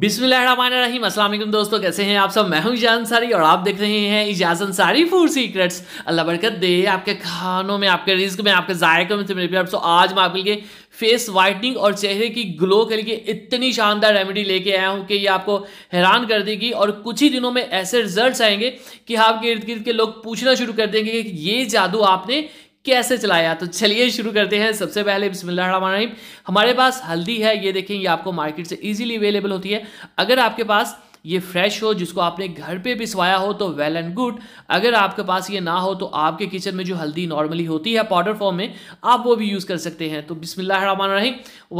बिस्मिल्लाहिर्रहमानिर्रहीम अस्सलाम वालेकुम दोस्तों कैसे हैं आप सब मैं हूं इजाज अंसारी और आप देख रहे हैं इजाज अंसारी फूड सीक्रेट्स अल्लाह बरकत दे आपके खानों में आपके रिस्क में आपके जायकों में मेरे प्यार सो आज मैं आपके लिए फेस वाइटनिंग और चेहरे की ग्लो के लिए इतनी शानदार रेमेडी लेके आया हूँ कि ये आपको हैरान कर देगी और कुछ ही दिनों में ऐसे रिजल्ट आएंगे कि आपके इर्द गिर्द के लोग पूछना शुरू कर देंगे कि ये जादू आपने कैसे चलाया तो चलिए शुरू करते हैं सबसे पहले बिस्मिल्लाहिर्रहमानिर्रहीम हमारे पास हल्दी है ये देखें ये आपको मार्केट से इजीली अवेलेबल होती है अगर आपके पास ये फ्रेश हो जिसको आपने घर पे पिसवाया हो तो वेल एंड गुड अगर आपके पास ये ना हो तो आपके किचन में जो हल्दी नॉर्मली होती है पाउडर फॉर्म में आप वो भी यूज़ कर सकते हैं तो बिसमिल्लाम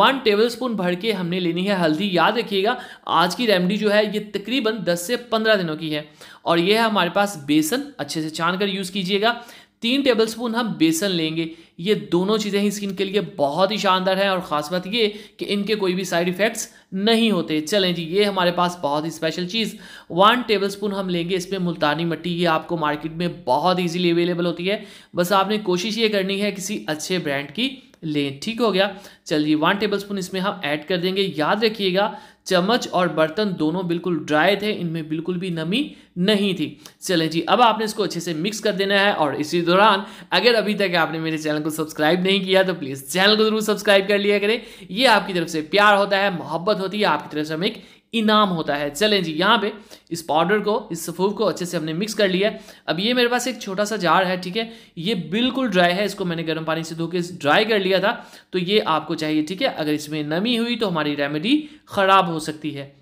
वन टेबल स्पून भर के हमने लेनी है हल्दी याद रखिएगा आज की रेमडी जो है ये तकरीबन दस से पंद्रह दिनों की है और ये है हमारे पास बेसन अच्छे से छान कर यूज़ कीजिएगा तीन टेबलस्पून हम बेसन लेंगे ये दोनों चीज़ें ही स्किन के लिए बहुत ही शानदार हैं और ख़ास बात ये कि इनके कोई भी साइड इफ़ेक्ट्स नहीं होते चलें जी ये हमारे पास बहुत ही स्पेशल चीज़ वन टेबलस्पून हम लेंगे इसमें मुल्तानी मिट्टी ये आपको मार्केट में बहुत ईजिली अवेलेबल होती है बस आपने कोशिश ये करनी है किसी अच्छे ब्रांड की लें ठीक हो गया चलिए वन टेबल स्पून इसमें हम ऐड कर देंगे याद रखिएगा चम्मच और बर्तन दोनों बिल्कुल ड्राई थे इनमें बिल्कुल भी नमी नहीं थी चलें जी अब आपने इसको अच्छे से मिक्स कर देना है और इसी दौरान अगर अभी तक आपने मेरे चैनल को सब्सक्राइब नहीं किया तो प्लीज़ चैनल को ज़रूर सब्सक्राइब कर लिया करें ये आपकी तरफ से प्यार होता है मोहब्बत होती है आपकी तरफ से हम एक इनाम होता है चलें जी यहाँ पे इस पाउडर को इस सफूफ को अच्छे से हमने मिक्स कर लिया अब ये मेरे पास एक छोटा सा जार है ठीक है ये बिल्कुल ड्राई है इसको मैंने गर्म पानी से धो के ड्राई कर लिया था तो ये आपको चाहिए ठीक है अगर इसमें नमी हुई तो हमारी रेमेडी ख़राब हो सकती है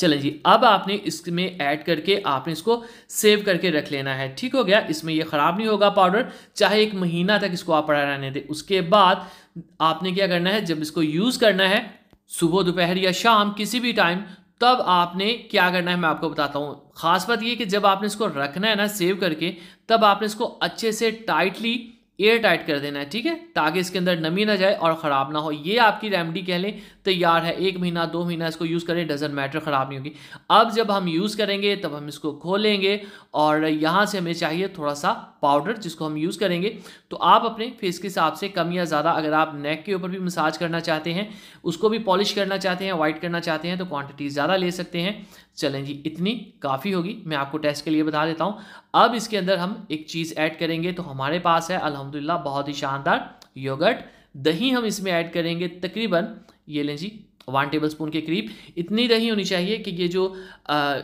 चलें जी अब आपने इसमें ऐड करके आपने इसको सेव करके रख लेना है ठीक हो गया इसमें ये ख़राब नहीं होगा पाउडर चाहे एक महीना तक इसको आप पड़ा रहने दें उसके बाद आपने क्या करना है जब इसको यूज़ करना है सुबह दोपहर या शाम किसी भी टाइम तब आपने क्या करना है मैं आपको बताता हूँ खास बात ये कि जब आपने इसको रखना है ना सेव करके तब आपने इसको अच्छे से टाइटली एयर टाइट कर देना है ठीक है ताकि इसके अंदर नमी ना जाए और ख़राब ना हो ये आपकी रेमडी कह लें तैयार है एक महीना दो महीना इसको यूज़ करें डजन मैटर ख़राब नहीं होगी अब जब हम यूज़ करेंगे तब हम इसको खोलेंगे और यहाँ से हमें चाहिए थोड़ा सा पाउडर जिसको हम यूज़ करेंगे तो आप अपने फेस के हिसाब से कम या ज़्यादा अगर आप नेक के ऊपर भी मसाज करना चाहते हैं उसको भी पॉलिश करना चाहते हैं वाइट करना चाहते हैं तो क्वान्टिटी ज़्यादा ले सकते हैं चलें जी इतनी काफ़ी होगी मैं आपको टेस्ट के लिए बता देता हूँ अब इसके अंदर हम एक चीज़ ऐड करेंगे तो हमारे पास है अलहमद अलहमदिल्ला बहुत ही शानदार योगर्ट दही हम इसमें ऐड करेंगे तकरीबन ये लें जी वन टेबल स्पून के करीब इतनी दही होनी चाहिए कि ये जो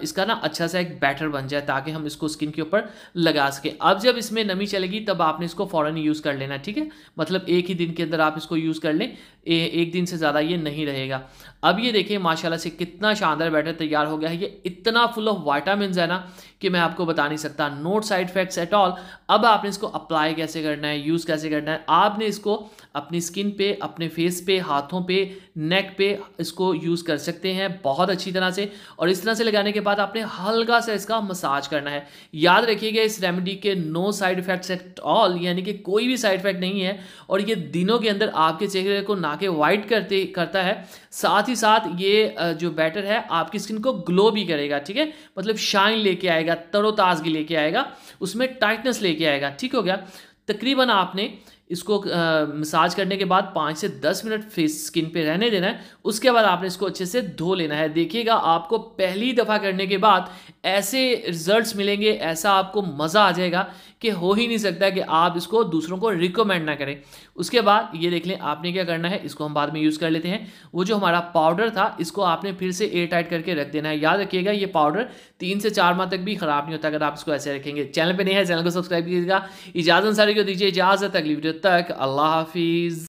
इसका ना अच्छा सा एक बैटर बन जाए ताकि हम इसको स्किन के ऊपर लगा सकें अब जब इसमें नमी चलेगी तब आपने इसको फ़ौरन यूज़ कर लेना ठीक है मतलब एक ही दिन के अंदर आप इसको यूज़ कर लें ए, एक दिन से ज़्यादा ये नहीं रहेगा अब ये देखिए माशाला से कितना शानदार बैटर तैयार हो गया है ये इतना फुल ऑफ वाइटामिन है ना कि मैं आपको बता नहीं सकता no side effects at all अब आपने इसको अप्लाई कैसे करना है यूज़ कैसे करना है आपने इसको अपनी स्किन पे अपने फेस पे हाथों पे नेक पे इसको यूज़ कर सकते हैं बहुत अच्छी तरह से और इस तरह से लगाने के बाद आपने हल्का सा इसका मसाज करना है याद रखिएगा इस रेमेडी के no side effects at all यानी कि कोई भी साइड इफेक्ट नहीं है और ये दिनों के अंदर आपके चेहरे को ना के वाइट करते करता है साथ ही साथ ये जो बैटर है आपकी स्किन को ग्लो भी करेगा ठीक है मतलब शाइन लेके आएगा तरोताजगी लेके आएगा उसमें टाइटनेस लेके आएगा ठीक हो गया तकरीबन आपने इसको मसाज करने के बाद पाँच से दस मिनट फेस स्किन पे रहने देना है उसके बाद आपने इसको अच्छे से धो लेना है देखिएगा आपको पहली दफ़ा करने के बाद ऐसे रिजल्ट्स मिलेंगे ऐसा आपको मज़ा आ जाएगा कि हो ही नहीं सकता कि आप इसको दूसरों को रिकमेंड ना करें उसके बाद ये देख लें आपने क्या करना है इसको हम बाद में यूज़ कर लेते हैं वो जो हमारा पाउडर था इसको आपने फिर से एयर टाइट करके रख देना है याद रखिएगा ये पाउडर तीन से चार माह तक भी ख़राब नहीं होता अगर आप इसको ऐसे रखेंगे चैनल पर नहीं है चैनल को सब्सक्राइब कीजिएगा इजाज़त सारी को दीजिए इजाज़त अगली वीडियो التك الله حافظ